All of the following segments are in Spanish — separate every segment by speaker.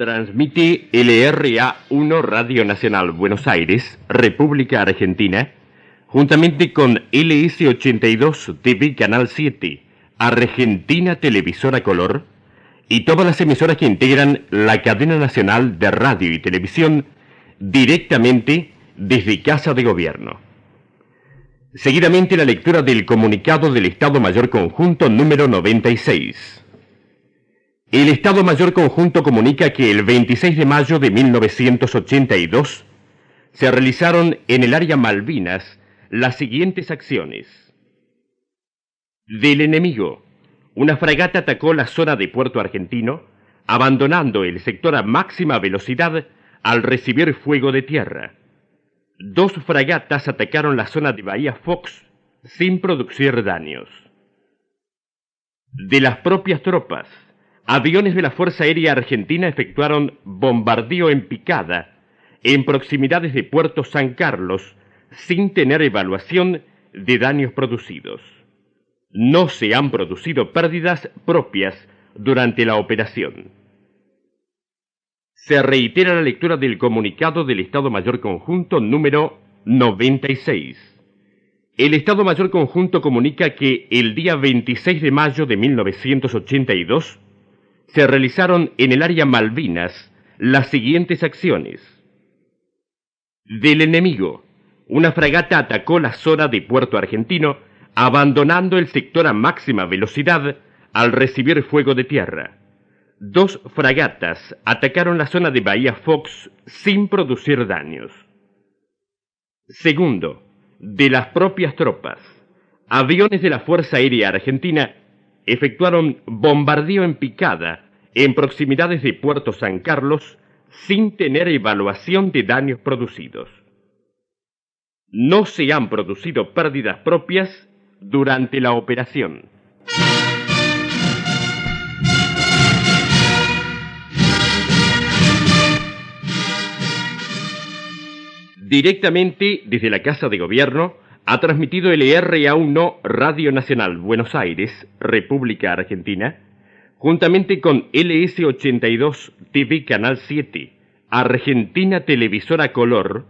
Speaker 1: Transmite LRA1 Radio Nacional Buenos Aires, República Argentina, juntamente con LS82 TV Canal 7, Argentina Televisora Color, y todas las emisoras que integran la cadena nacional de radio y televisión directamente desde Casa de Gobierno. Seguidamente la lectura del comunicado del Estado Mayor Conjunto número 96. El Estado Mayor Conjunto comunica que el 26 de mayo de 1982 se realizaron en el área Malvinas las siguientes acciones. Del enemigo, una fragata atacó la zona de Puerto Argentino, abandonando el sector a máxima velocidad al recibir fuego de tierra. Dos fragatas atacaron la zona de Bahía Fox sin producir daños. De las propias tropas, aviones de la Fuerza Aérea Argentina efectuaron bombardeo en picada en proximidades de Puerto San Carlos sin tener evaluación de daños producidos. No se han producido pérdidas propias durante la operación. Se reitera la lectura del comunicado del Estado Mayor Conjunto número 96. El Estado Mayor Conjunto comunica que el día 26 de mayo de 1982 se realizaron en el área Malvinas las siguientes acciones. Del enemigo, una fragata atacó la zona de Puerto Argentino, abandonando el sector a máxima velocidad al recibir fuego de tierra. Dos fragatas atacaron la zona de Bahía Fox sin producir daños. Segundo, de las propias tropas. Aviones de la Fuerza Aérea Argentina efectuaron bombardeo en picada en proximidades de Puerto San Carlos sin tener evaluación de daños producidos. No se han producido pérdidas propias durante la operación. Directamente desde la Casa de Gobierno, ha transmitido el 1 Radio Nacional Buenos Aires, República Argentina, juntamente con LS82 TV Canal 7, Argentina Televisora Color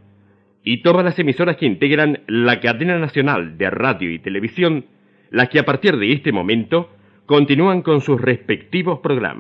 Speaker 1: y todas las emisoras que integran la cadena nacional de radio y televisión, las que a partir de este momento continúan con sus respectivos programas.